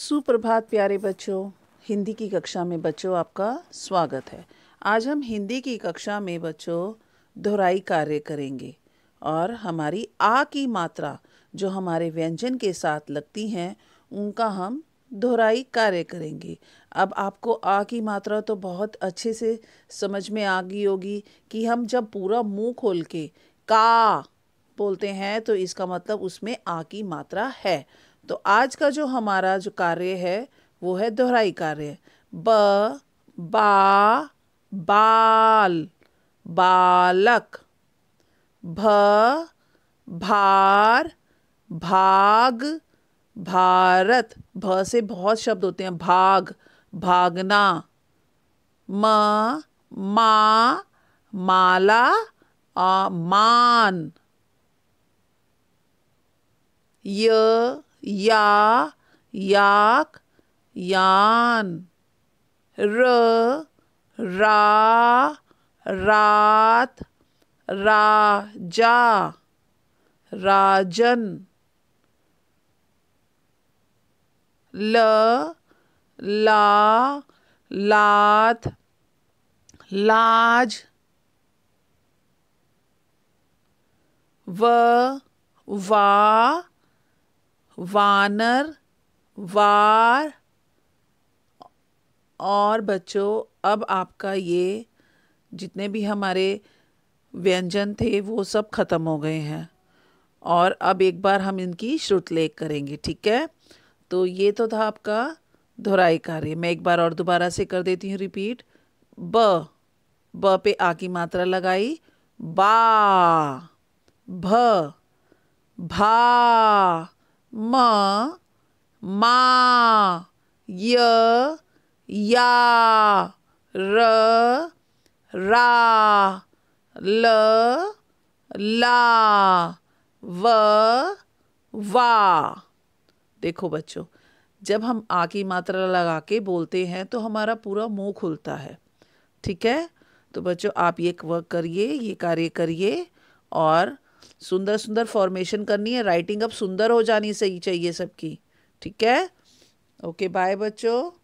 सुप्रभात प्यारे बच्चों हिंदी की कक्षा में बच्चों आपका स्वागत है आज हम हिंदी की कक्षा में बच्चों दोहराई कार्य करेंगे और हमारी आ की मात्रा जो हमारे व्यंजन के साथ लगती हैं उनका हम दोहराई कार्य करेंगे अब आपको आ की मात्रा तो बहुत अच्छे से समझ में आ गई होगी कि हम जब पूरा मुंह खोल के का बोलते हैं तो इसका मतलब उसमें आ की मात्रा है तो आज का जो हमारा जो कार्य है वो है दोहराई कार्य ब बा बाल बालक भ भार भाग भारत भ से बहुत शब्द होते हैं भाग भागना म मा माला आ, मान य या याक यान र रा रात राजा राजन ल ला लात लाज व वा वानर वार और बच्चों अब आपका ये जितने भी हमारे व्यंजन थे वो सब ख़त्म हो गए हैं और अब एक बार हम इनकी श्रुतलेख करेंगे ठीक है तो ये तो था आपका दोहराई कार्य मैं एक बार और दोबारा से कर देती हूँ रिपीट ब ब पे आ की मात्रा लगाई बा भ भा म मा य या र रा ल ला व वा देखो बच्चों जब हम आ की मात्रा लगा के बोलते हैं तो हमारा पूरा मुंह खुलता है ठीक है तो बच्चों आप ये वर्क करिए ये कार्य करिए और सुंदर सुंदर फॉर्मेशन करनी है राइटिंग अब सुंदर हो जानी सही चाहिए सबकी ठीक है ओके बाय बच्चों